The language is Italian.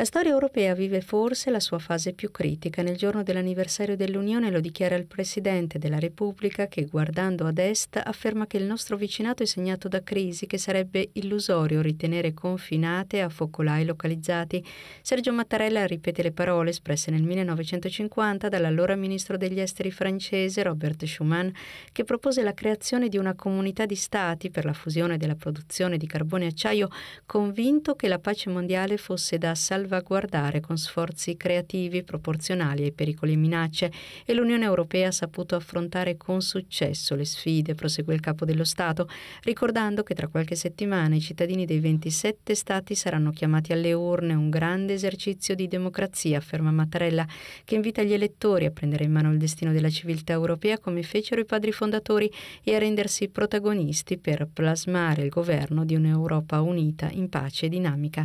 La storia europea vive forse la sua fase più critica. Nel giorno dell'anniversario dell'Unione lo dichiara il Presidente della Repubblica che, guardando ad est, afferma che il nostro vicinato è segnato da crisi che sarebbe illusorio ritenere confinate a focolai localizzati. Sergio Mattarella ripete le parole espresse nel 1950 dall'allora ministro degli esteri francese Robert Schuman, che propose la creazione di una comunità di stati per la fusione della produzione di carbone e acciaio, convinto che la pace mondiale fosse da salvare salvaguardare con sforzi creativi proporzionali ai pericoli e minacce e l'Unione Europea ha saputo affrontare con successo le sfide, prosegue il capo dello Stato, ricordando che tra qualche settimana i cittadini dei 27 Stati saranno chiamati alle urne un grande esercizio di democrazia, afferma Mattarella, che invita gli elettori a prendere in mano il destino della civiltà europea come fecero i padri fondatori e a rendersi protagonisti per plasmare il governo di un'Europa unita in pace e dinamica.